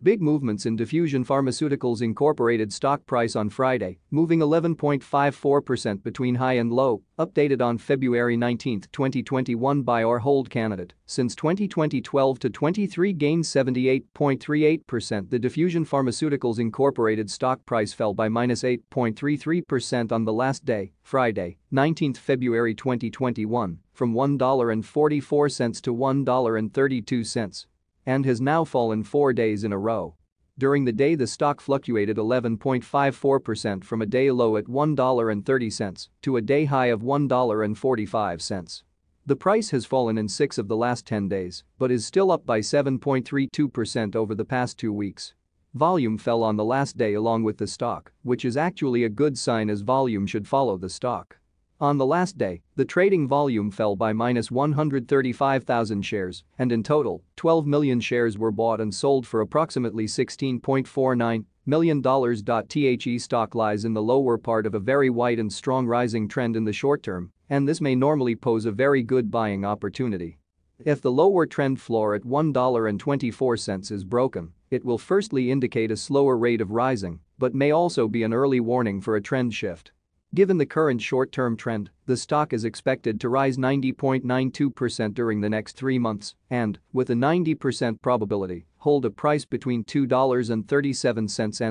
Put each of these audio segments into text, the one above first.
Big movements in Diffusion Pharmaceuticals Incorporated stock price on Friday, moving 11.54% between high and low, updated on February 19, 2021 by our hold candidate. Since 2020 12 to 23 gained 78.38%, the Diffusion Pharmaceuticals Incorporated stock price fell by minus 8.33% on the last day, Friday, 19 February 2021, from $1.44 to $1.32 and has now fallen four days in a row. During the day the stock fluctuated 11.54% from a day low at $1.30 to a day high of $1.45. The price has fallen in six of the last 10 days, but is still up by 7.32% over the past two weeks. Volume fell on the last day along with the stock, which is actually a good sign as volume should follow the stock. On the last day, the trading volume fell by minus 135,000 shares, and in total, 12 million shares were bought and sold for approximately $16.49 million. The stock lies in the lower part of a very wide and strong rising trend in the short term, and this may normally pose a very good buying opportunity. If the lower trend floor at $1.24 is broken, it will firstly indicate a slower rate of rising, but may also be an early warning for a trend shift. Given the current short-term trend, the stock is expected to rise 90.92% during the next three months and, with a 90% probability, hold a price between $2.37 and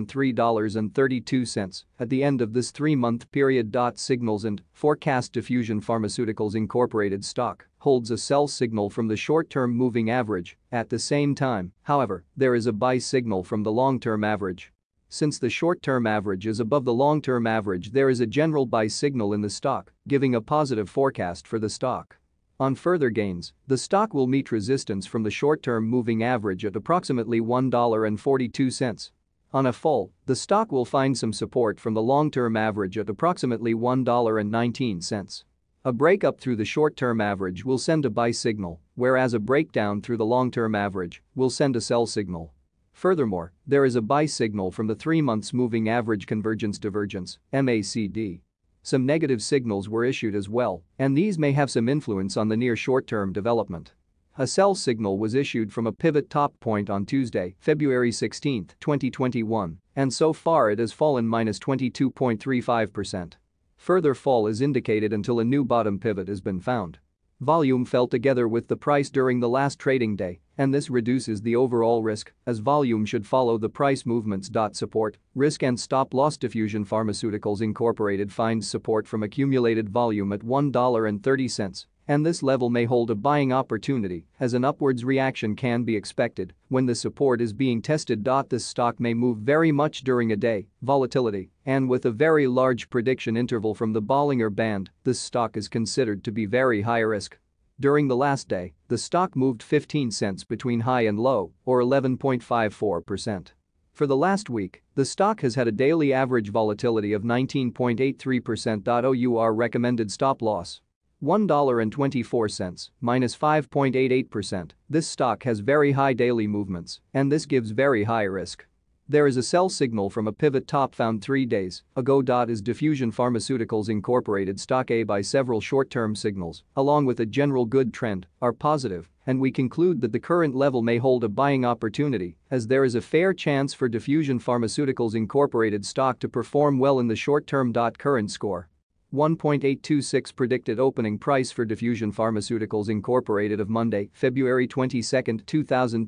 $3.32 at the end of this three-month period. Signals and forecast Diffusion Pharmaceuticals Incorporated stock holds a sell signal from the short-term moving average at the same time, however, there is a buy signal from the long-term average. Since the short-term average is above the long-term average there is a general buy signal in the stock, giving a positive forecast for the stock. On further gains, the stock will meet resistance from the short-term moving average at approximately $1.42. On a fall, the stock will find some support from the long-term average at approximately $1.19. A breakup through the short-term average will send a buy signal, whereas a breakdown through the long-term average will send a sell signal. Furthermore, there is a buy signal from the 3 months moving average convergence divergence MACD. Some negative signals were issued as well, and these may have some influence on the near short-term development. A sell signal was issued from a pivot top point on Tuesday, February 16, 2021, and so far it has fallen minus 22.35%. Further fall is indicated until a new bottom pivot has been found. Volume fell together with the price during the last trading day and this reduces the overall risk as volume should follow the price movements. Support, risk and stop loss diffusion pharmaceuticals incorporated finds support from accumulated volume at $1.30 and this level may hold a buying opportunity as an upwards reaction can be expected when the support is being tested. This stock may move very much during a day, volatility, and with a very large prediction interval from the Bollinger Band, this stock is considered to be very high risk. During the last day, the stock moved 15 cents between high and low, or 11.54%. For the last week, the stock has had a daily average volatility of 19.83%. OUR recommended stop loss. $1.24, minus 5.88%. This stock has very high daily movements, and this gives very high risk. There is a sell signal from a pivot top found three days ago. Is Diffusion Pharmaceuticals Incorporated stock A by several short-term signals, along with a general good trend, are positive, and we conclude that the current level may hold a buying opportunity as there is a fair chance for Diffusion Pharmaceuticals Incorporated stock to perform well in the short term. Current score 1.826 predicted opening price for Diffusion Pharmaceuticals Incorporated of Monday, February 22, 2020.